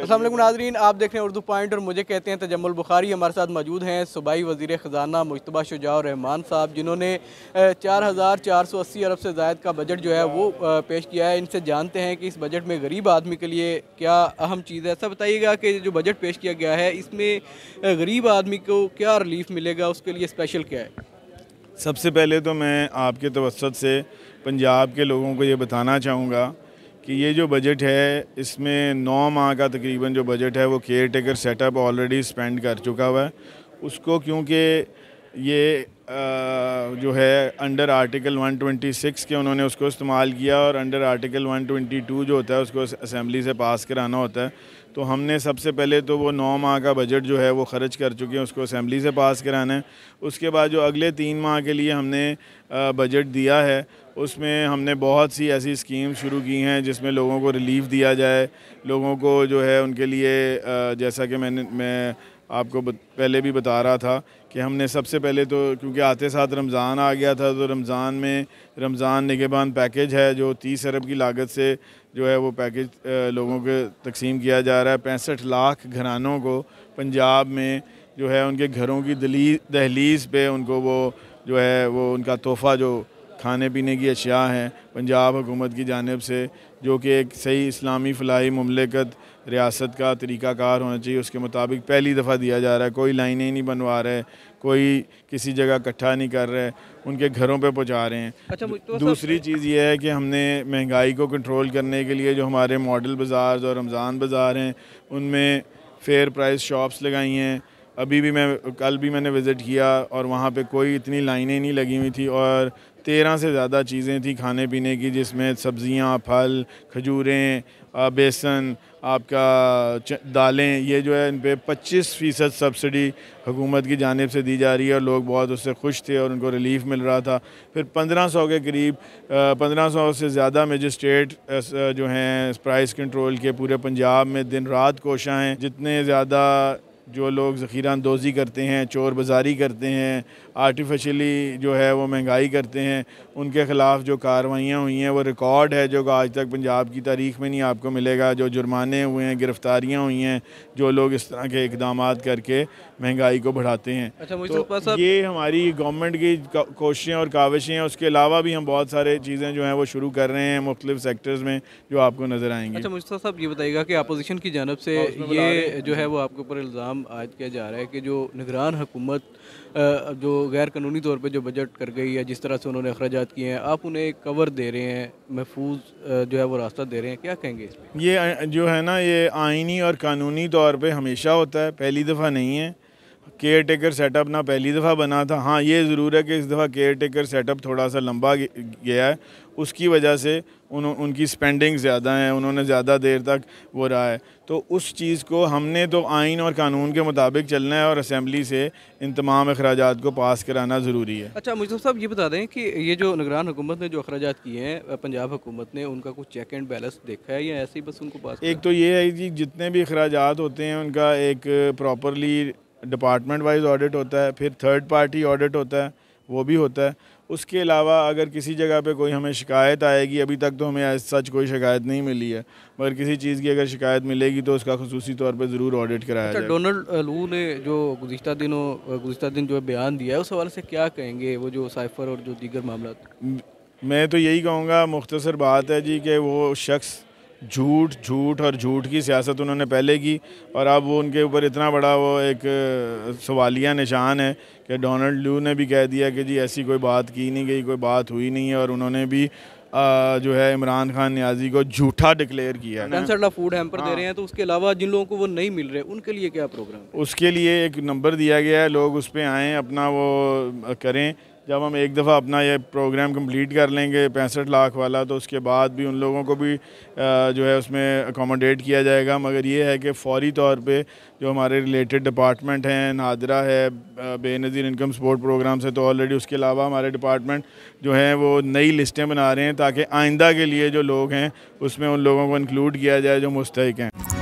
असल नाजरीन आप देख रहे हैं उर्दू पॉइंट और मुझे कहते हैं तजमल बुखारी हमारे साथ मौजूद हैं सूबाई वजीर ख़जाना मुशतबा शुजा रहमान साहब जिन्होंने चार हज़ार चार सौ अस्सी अरब से जायद का बजट जो है वो पेश किया है इनसे जानते हैं कि इस बजट में गरीब आदमी के लिए क्या अहम चीज़ है ऐसा बताइएगा कि जो बजट पेश किया गया है इसमें गरीब आदमी को क्या रिलीफ मिलेगा उसके लिए स्पेशल क्या है सबसे पहले तो मैं आपके तवसत से पंजाब के लोगों को ये बताना चाहूँगा कि ये जो बजट है इसमें नौ माह का तकरीबन जो बजट है वो caretaker setup already spend कर चुका हुआ है उसको क्योंकि ये आ, जो है अंडर आर्टिकल 126 के उन्होंने उसको इस्तेमाल किया और अंडर आर्टिकल 122 जो होता है उसको असेंबली से पास कराना होता है तो हमने सबसे पहले तो वो नौ माह का बजट जो है वो खर्च कर चुके हैं उसको असम्बली से पास कराना है उसके बाद जो अगले तीन माह के लिए हमने बजट दिया है उसमें हमने बहुत सी ऐसी स्कीम शुरू की हैं जिसमें लोगों को रिलीफ दिया जाए लोगों को जो है उनके लिए जैसा कि मैंने मैं आपको पहले भी बता रहा था कि हमने सबसे पहले तो क्योंकि आते साथ रमज़ान आ गया था तो रमज़ान में रमज़ान निगेबान पैकेज है जो तीस अरब की लागत से जो है वो पैकेज लोगों के तकसीम किया जा रहा है पैंसठ लाख घरानों को पंजाब में जो है उनके घरों की दली दहलीज पे उनको वो जो है वो उनका तोहफ़ा जो खाने पीने की अशिया हैं पंजाब हुकूमत की जानब से जो कि एक सही इस्लामी फलाही ममलिकत रियासत का तरीक़ाकार होना चाहिए उसके मुताबिक पहली दफ़ा दिया जा रहा है कोई लाइनें नहीं बनवा रहे कोई किसी जगह इकट्ठा नहीं कर रहे उनके घरों पे पहुंचा रहे हैं अच्छा, तो दूसरी चीज़ ये है कि हमने महंगाई को कंट्रोल करने के लिए जो हमारे मॉडल बाज़ार और रमज़ान बाज़ार हैं उनमें फेयर प्राइस शॉप्स लगाई हैं अभी भी मैं कल भी मैंने विज़िट किया और वहाँ पर कोई इतनी लाइनें नहीं लगी हुई थी और तेरह से ज़्यादा चीज़ें थी खाने पीने की जिसमें सब्ज़ियाँ फल खजूरें बेसन आपका दालें ये जो है इन पर पच्चीस फ़ीसद सब्सिडी हुकूमत की जानब से दी जा रही है और लोग बहुत उससे खुश थे और उनको रिलीफ मिल रहा था फिर पंद्रह सौ के करीब पंद्रह सौ से ज़्यादा मजिस्ट्रेट जो हैं प्राइस कंट्रोल के पूरे पंजाब में दिन रात कोशाँ जितने ज़्यादा जो लोग ज़ख़ीरा अंदोज़ी करते हैं चोर बाजारी करते हैं आर्टिफिशली जो है वो महंगाई करते हैं उनके ख़िलाफ़ जो कार्रवाइयाँ हुई हैं वो रिकॉर्ड है जो आज तक पंजाब की तारीख में नहीं आपको मिलेगा जो जुर्माने हुए हैं गिरफ़्तारियाँ हुई हैं जो लोग इस तरह के इकदाम करके महंगाई को बढ़ाते हैं अच्छा, तो, तो ये हमारी गवर्नमेंट की कोशिशें और काविशें हैं उसके अलावा भी हम बहुत सारे चीज़ें जो हैं वो शुरू कर रहे हैं मुख्तु सेक्टर्स में जो आपको नज़र आएंगे अच्छा मुश्ता तो साहब ये बताइएगा कि अपोजिशन की जानब से हाँ, ये जो है वो आपके ऊपर इल्ज़ाम आज किया जा रहा है कि जो निगरान हुकूमत जो गैर कानूनी तौर पर जो बजट कर गई है जिस तरह से उन्होंने अखराज किए हैं आप उन्हें एक कवर दे रहे हैं महफूज जो है वो रास्ता दे रहे हैं क्या कहेंगे इसमें ये जो है ना ये आइनी और कानूनी तौर पर हमेशा होता है पहली दफ़ा नहीं है केयर टेकर सेटअप ना पहली दफ़ा बना था हाँ ये ज़रूर है कि इस दफ़ा केयर टेकर सेटअप थोड़ा सा लंबा गया है उसकी वजह से उन उनकी स्पेंडिंग ज़्यादा है उन्होंने ज़्यादा देर तक वो रहा है तो उस चीज़ को हमने तो आइन और कानून के मुताबिक चलना है और असम्बली से इन तमाम अखराज को पास कराना ज़रूरी है अच्छा मुझे तो साहब ये बता दें कि ये जो निगरान हुकूमत ने जो अखराज किए हैं पंजाब हुकूमत ने उनका कुछ चेक एंड बैलेंस देखा है या ऐसे ही बस उनको पास एक तो ये है कि जितने भी अखराज होते हैं उनका एक प्रॉपरली डिपार्टमेंट वाइज ऑडिट होता है फिर थर्ड पार्टी ऑडिट होता है वो भी होता है उसके अलावा अगर किसी जगह पे कोई हमें शिकायत आएगी अभी तक तो हमें सच कोई शिकायत नहीं मिली है मगर किसी चीज़ की अगर शिकायत मिलेगी तो उसका खसूसी तौर पर ज़रूर ऑडिट कराया अच्छा, डोनल्ड लू ने जो गुज्त दिनों गुज्त दिन जो बयान दिया है उस हवाले से क्या कहेंगे वो जो साइफर और जो दीगर मामला मैं तो यही कहूँगा मुख्तसर बात है जी कि वो शख्स झूठ झूठ और झूठ की सियासत उन्होंने पहले की और अब वो उनके ऊपर इतना बड़ा वो एक सवालिया निशान है कि डोनाल्ड लू ने भी कह दिया कि जी ऐसी कोई बात की नहीं गई कोई बात हुई नहीं है और उन्होंने भी आ, जो है इमरान खान न्याजी को झूठा डिक्लेयर किया है फूड हैम्पर हाँ। दे रहे हैं तो उसके अलावा जिन लोगों को वो नहीं मिल रहे उनके लिए क्या प्रोग्राम उसके लिए एक नंबर दिया गया है लोग उस पर आएँ अपना वो करें जब हम एक दफ़ा अपना ये प्रोग्राम कंप्लीट कर लेंगे पैंसठ लाख वाला तो उसके बाद भी उन लोगों को भी जो है उसमें अकोमोडेट किया जाएगा मगर ये है कि फौरी तौर पे जो हमारे रिलेटेड डिपार्टमेंट हैं नादरा है बेनज़ीर इनकम सपोर्ट प्रोग्राम से तो ऑलरेडी उसके अलावा हमारे डिपार्टमेंट जो हैं वो नई लिस्टें बना रहे हैं ताकि आइंदा के लिए जो लोग हैं उसमें उन लोगों को इंक्लूड किया जाए जो मुस्तक हैं